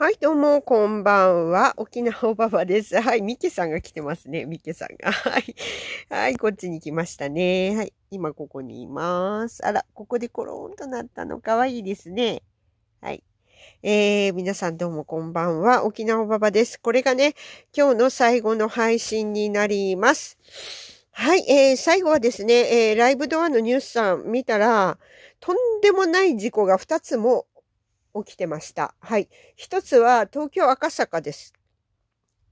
はい、どうも、こんばんは。沖縄おばばです。はい、ミケさんが来てますね。ミケさんが。はい。はい、こっちに来ましたね。はい、今ここにいます。あら、ここでコロンとなったのかわいいですね。はい。えー、皆さんどうもこんばんは。沖縄おばばです。これがね、今日の最後の配信になります。はい、えー、最後はですね、えー、ライブドアのニュースさん見たら、とんでもない事故が2つも起きてました。はい。一つは東京赤坂です。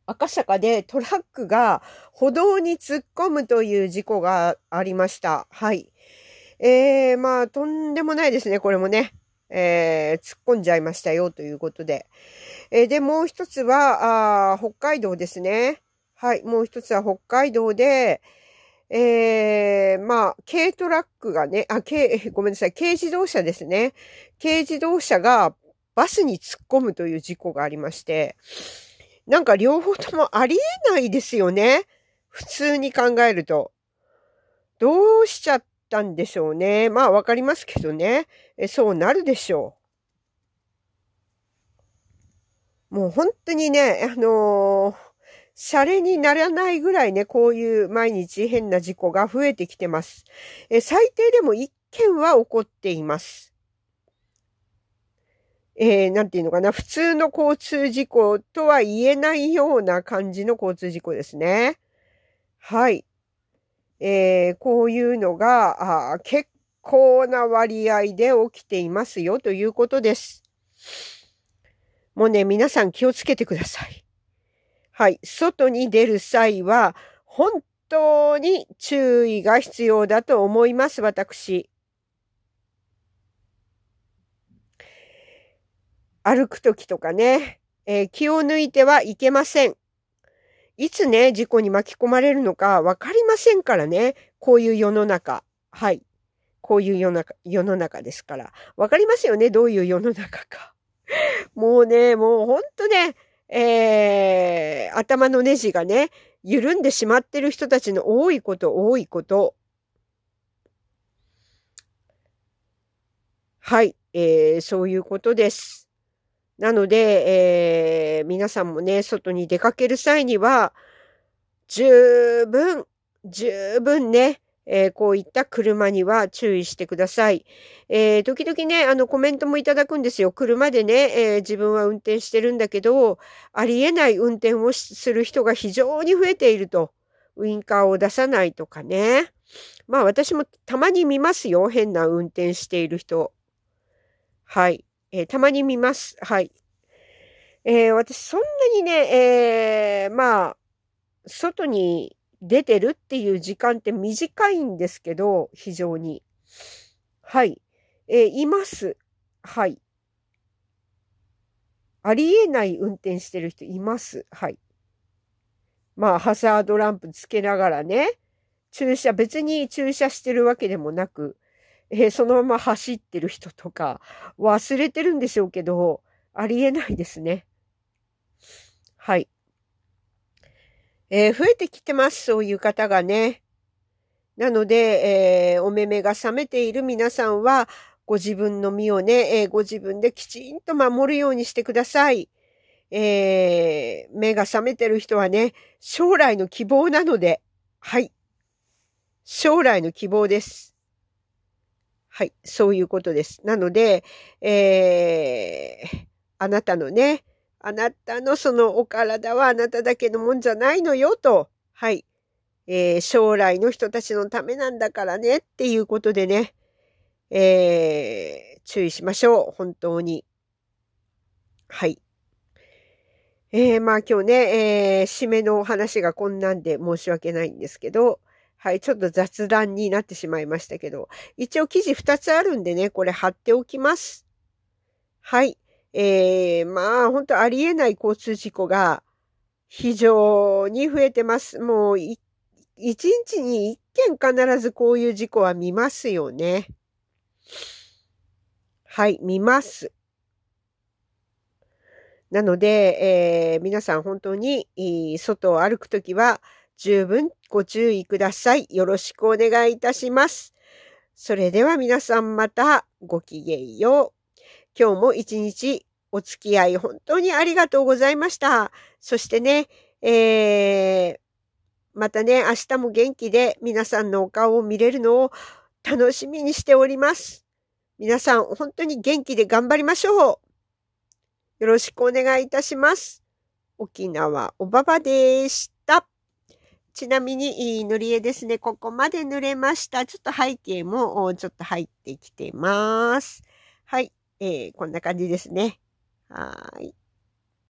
赤坂でトラックが歩道に突っ込むという事故がありました。はい。えー、まあ、とんでもないですね、これもね。えー、突っ込んじゃいましたよということで。えー、で、もう一つは、あ北海道ですね。はい、もう一つは北海道で、えー、まあ、軽トラックがね、あ、軽、ごめんなさい、軽自動車ですね。軽自動車がバスに突っ込むという事故がありまして、なんか両方ともありえないですよね。普通に考えると。どうしちゃったんでしょうね。まあ、わかりますけどね。えそうなるでしょう。もう本当にね、あのーシャレにならないぐらいね、こういう毎日変な事故が増えてきてます。え最低でも1件は起こっています。えー、なんていうのかな、普通の交通事故とは言えないような感じの交通事故ですね。はい。えー、こういうのがあ結構な割合で起きていますよということです。もうね、皆さん気をつけてください。はい、外に出る際は、本当に注意が必要だと思います、私。歩くときとかね、えー、気を抜いてはいけません。いつね、事故に巻き込まれるのかわかりませんからね。こういう世の中。はい。こういう世の中、世の中ですから。わかりますよね、どういう世の中か。もうね、もうほんとね、えー、頭のネジがね、緩んでしまってる人たちの多いこと、多いこと。はい、えー、そういうことです。なので、えー、皆さんもね、外に出かける際には、十分、十分ね、えー、こういった車には注意してください。えー、時々ね、あのコメントもいただくんですよ。車でね、えー、自分は運転してるんだけど、ありえない運転をする人が非常に増えていると。ウインカーを出さないとかね。まあ私もたまに見ますよ。変な運転している人。はい。えー、たまに見ます。はい。えー、私そんなにね、えー、まあ、外に出てるっていう時間って短いんですけど、非常に。はい。えー、います。はい。ありえない運転してる人います。はい。まあ、ハザードランプつけながらね、駐車、別に駐車してるわけでもなく、えー、そのまま走ってる人とか、忘れてるんでしょうけど、ありえないですね。はい。えー、増えてきてます、そういう方がね。なので、えー、お目目が覚めている皆さんは、ご自分の身をね、えー、ご自分できちんと守るようにしてください。えー、目が覚めてる人はね、将来の希望なので、はい。将来の希望です。はい、そういうことです。なので、えー、あなたのね、あなたのそのお体はあなただけのもんじゃないのよと、はい、えー、将来の人たちのためなんだからねっていうことでね、えー、注意しましょう、本当に。はい。えー、まあ今日ね、えー、締めのお話がこんなんで申し訳ないんですけど、はい、ちょっと雑談になってしまいましたけど、一応記事2つあるんでね、これ貼っておきます。はい。えー、まあ、本当ありえない交通事故が非常に増えてます。もう、一日に一件必ずこういう事故は見ますよね。はい、見ます。なので、えー、皆さん本当に外を歩くときは十分ご注意ください。よろしくお願いいたします。それでは皆さんまたごきげんよう。今日も一日お付き合い本当にありがとうございました。そしてね、えー、またね、明日も元気で皆さんのお顔を見れるのを楽しみにしております。皆さん、本当に元気で頑張りましょう。よろしくお願いいたします。沖縄おばばでした。ちなみに、塗り絵ですね。ここまで塗れました。ちょっと背景もちょっと入ってきてます。えー、こんな感じですね。はい。